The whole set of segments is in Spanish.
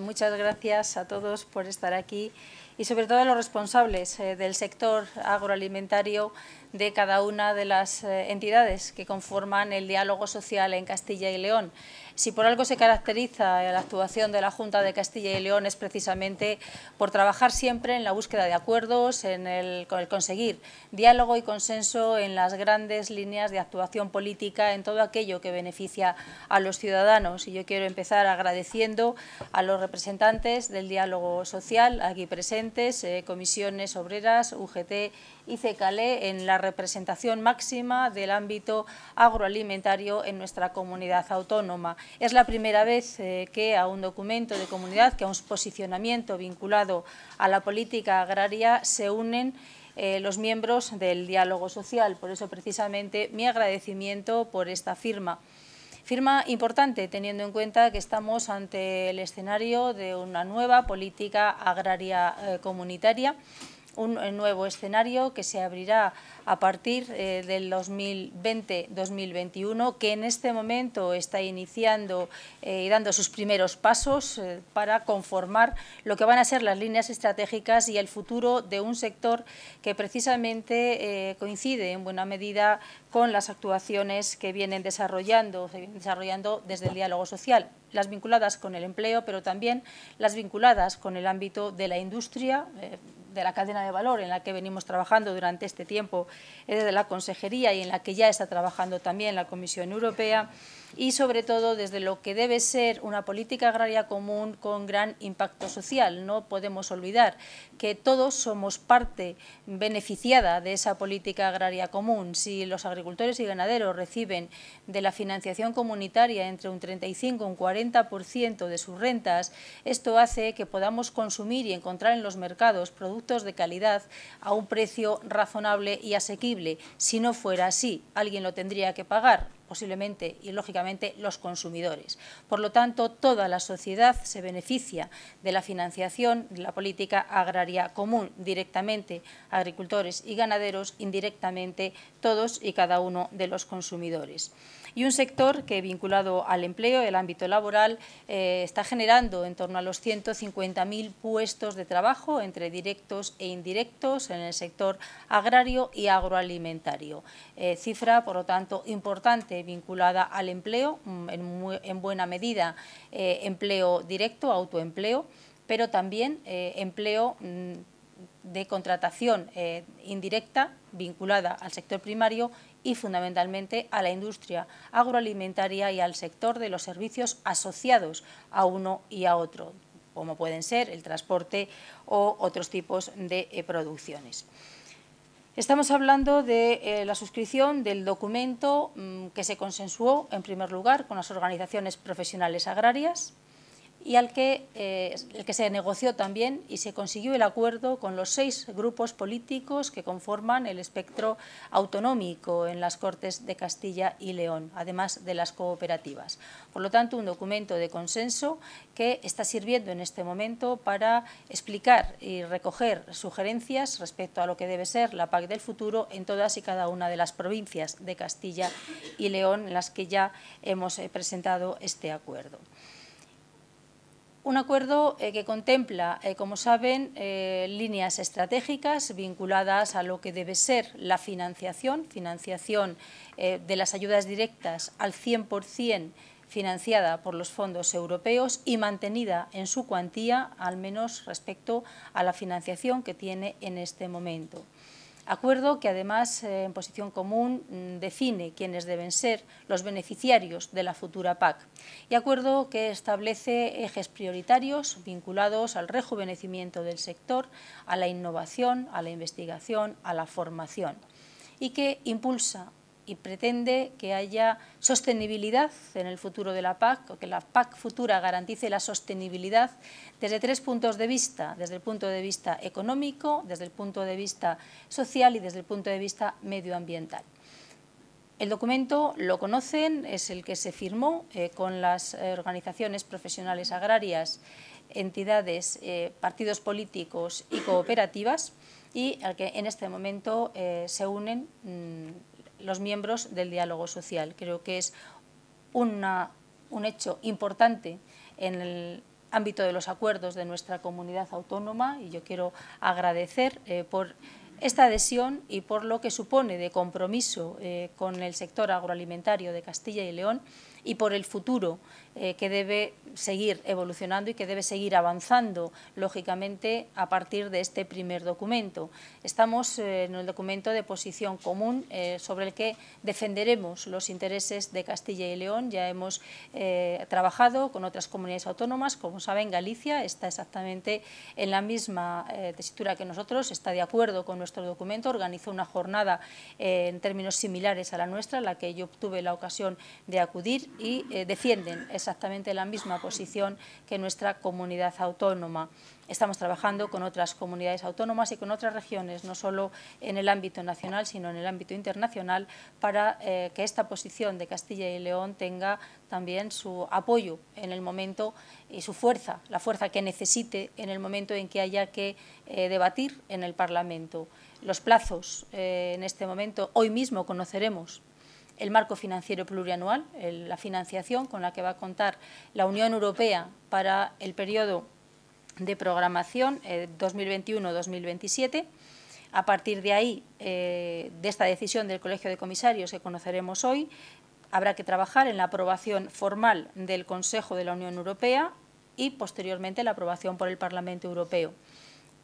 Muchas gracias a todos por estar aquí y sobre todo a los responsables eh, del sector agroalimentario de cada una de las eh, entidades que conforman el diálogo social en Castilla y León. Si por algo se caracteriza la actuación de la Junta de Castilla y León es precisamente por trabajar siempre en la búsqueda de acuerdos, en el, el conseguir diálogo y consenso en las grandes líneas de actuación política, en todo aquello que beneficia a los ciudadanos. Y yo quiero empezar agradeciendo a los representantes del diálogo social aquí presentes eh, comisiones obreras, UGT y CECALE en la representación máxima del ámbito agroalimentario en nuestra comunidad autónoma. Es la primera vez eh, que a un documento de comunidad, que a un posicionamiento vinculado a la política agraria, se unen eh, los miembros del diálogo social. Por eso, precisamente, mi agradecimiento por esta firma. Firma importante teniendo en cuenta que estamos ante el escenario de una nueva política agraria eh, comunitaria un eh, nuevo escenario que se abrirá a partir eh, del 2020-2021, que en este momento está iniciando eh, y dando sus primeros pasos para conformar lo que van a ser las líneas estratégicas y el futuro de un sector que precisamente coincide en buena medida con las actuaciones que vienen desarrollando, vienen desarrollando desde el diálogo social, las vinculadas con el empleo, pero también las vinculadas con el ámbito de la industria, de la cadena de valor en la que venimos trabajando durante este tiempo eh, desde la Consejería y en la que ya está trabajando también la Comisión Europea y sobre todo desde lo que debe ser una política agraria común con gran impacto social. No podemos olvidar que todos somos parte beneficiada de esa política agraria común. Si los agricultores y ganaderos reciben de la financiación comunitaria entre un 35 y un 40% de sus rentas, esto hace que podamos consumir y encontrar en los mercados productos de calidad a un precio razonable y asequible. Si no fuera así, alguien lo tendría que pagar posiblemente y lógicamente los consumidores. Por lo tanto, toda la sociedad se beneficia de la financiación de la política agraria común, directamente agricultores y ganaderos, indirectamente todos y cada uno de los consumidores y un sector que vinculado al empleo, el ámbito laboral, eh, está generando en torno a los 150.000 puestos de trabajo entre directos e indirectos en el sector agrario y agroalimentario. Eh, cifra, por lo tanto, importante vinculada al empleo, mm, en, buena medida eh, empleo directo, autoempleo, pero también eh, empleo mm, de contratación eh, indirecta vinculada al sector primario y fundamentalmente a la industria agroalimentaria y al sector de los servicios asociados a uno y a otro, como pueden ser el transporte o otros tipos de producciones. Estamos hablando de eh, la suscripción del documento mm, que se consensuó, en primer lugar, con las organizaciones profesionales agrarias, y al que, eh, el que se negoció también y se consiguió el acuerdo con los seis grupos políticos que conforman el espectro autonómico en las Cortes de Castilla y León, además de las cooperativas. Por lo tanto, un documento de consenso que está sirviendo en este momento para explicar y recoger sugerencias respecto a lo que debe ser la PAC del futuro en todas y cada una de las provincias de Castilla y León en las que ya hemos eh, presentado este acuerdo un acuerdo eh, que contempla, eh, como saben, eh, líneas estratégicas vinculadas a lo que debe ser la financiación, financiación de las ayudas directas al 100% financiada por los fondos europeos y mantenida en su cuantía, al menos respecto a la financiación que tiene en este momento. Acuerdo que además, eh, en posición común, mm, define quiénes deben ser los beneficiarios de la futura PAC. Y acuerdo que establece ejes prioritarios vinculados al rejuvenecimiento del sector, a la innovación, a la investigación, a la formación y que impulsa y pretende que haya sostenibilidad en el futuro de la PAC, o que la PAC futura garantice la sostenibilidad desde tres puntos de vista, desde el punto de vista económico, desde el punto de vista social y desde el punto de vista medioambiental. El documento lo conocen, es el que se firmó eh, con las eh, organizaciones profesionales agrarias, entidades, eh, partidos políticos y cooperativas y al que en este momento se unen mm, los miembros del diálogo social. Creo que es un hecho importante en el ámbito de los acuerdos de nuestra comunidad autónoma y yo quiero agradecer eh, por esta adhesión y por lo que supone de compromiso eh, con el sector agroalimentario de Castilla y León y por el futuro eh, que debe seguir evolucionando y que debe seguir avanzando, lógicamente, a partir de este primer documento. Estamos eh, en el documento de posición común eh, sobre el que defenderemos los intereses de Castilla y León. Ya hemos trabajado con otras comunidades autónomas, como saben, Galicia está exactamente en la misma tesitura que nosotros, está de acuerdo con nuestro documento, organizó una jornada en términos similares a la nuestra, a la que yo tuve la ocasión de acudir y eh, defienden exactamente la misma posición que nuestra comunidad autónoma. Estamos trabajando con otras comunidades autónomas y con otras regiones, no solo en el ámbito nacional, sino en el ámbito internacional, para eh, que esta posición de Castilla y León tenga también su apoyo en el momento y su fuerza, la fuerza que necesite en el momento en que haya que eh, debatir en el Parlamento. Los plazos en este momento, hoy mismo conoceremos el marco financiero plurianual, la financiación con la que va a contar la Unión Europea para el periodo de programación 2021-2027. Eh, a partir de ahí, eh, de esta decisión del Colegio de Comisarios que conoceremos hoy, habrá que trabajar en la aprobación formal del Consejo de la Unión Europea y posteriormente la aprobación por el Parlamento Europeo.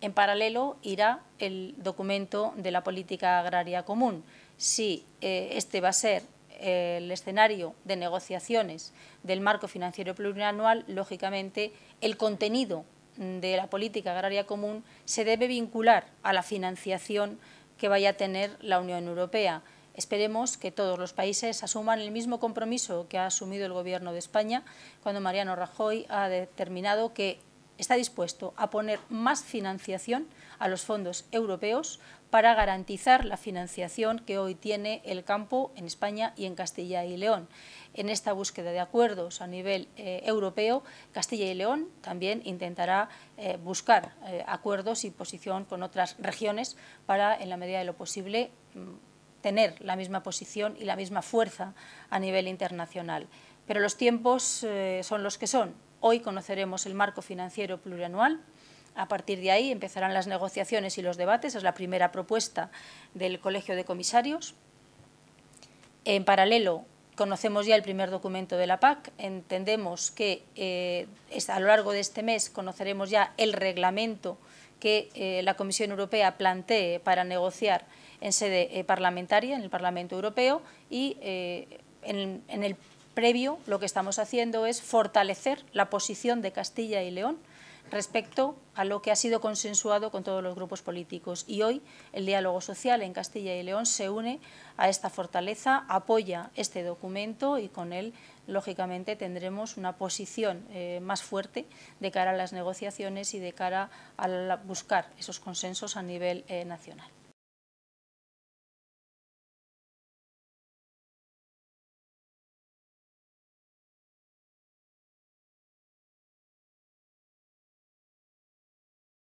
En paralelo irá el documento de la política agraria común, si eh, este va a ser eh, el escenario de negociaciones del marco financiero plurianual, lógicamente el contenido de la política agraria común se debe vincular a la financiación que vaya a tener la Unión Europea. Esperemos que todos los países asuman el mismo compromiso que ha asumido el Gobierno de España cuando Mariano Rajoy ha determinado que está dispuesto a poner más financiación a los fondos europeos para garantizar la financiación que hoy tiene el campo en España y en Castilla y León. En esta búsqueda de acuerdos a nivel eh, europeo, Castilla y León también intentará eh, buscar eh, acuerdos y posición con otras regiones para, en la medida de lo posible, mm, tener la misma posición y la misma fuerza a nivel internacional. Pero los tiempos son los que son. Hoy conoceremos el marco financiero plurianual. A partir de ahí empezarán las negociaciones y los debates. Es la primera propuesta del Colegio de Comisarios. En paralelo, conocemos ya el primer documento de la PAC. Entendemos que eh, a lo largo de este mes conoceremos ya el reglamento que eh, la Comisión Europea plantee para negociar en sede eh, parlamentaria, en el Parlamento Europeo, y en, en el previo lo que estamos haciendo es fortalecer la posición de Castilla y León respecto a lo que ha sido consensuado con todos los grupos políticos. Y hoy el diálogo social en Castilla y León se une a esta fortaleza, apoya este documento y con él, lógicamente, tendremos una posición eh, más fuerte de cara a las negociaciones y de cara a buscar esos consensos a nivel eh, nacional.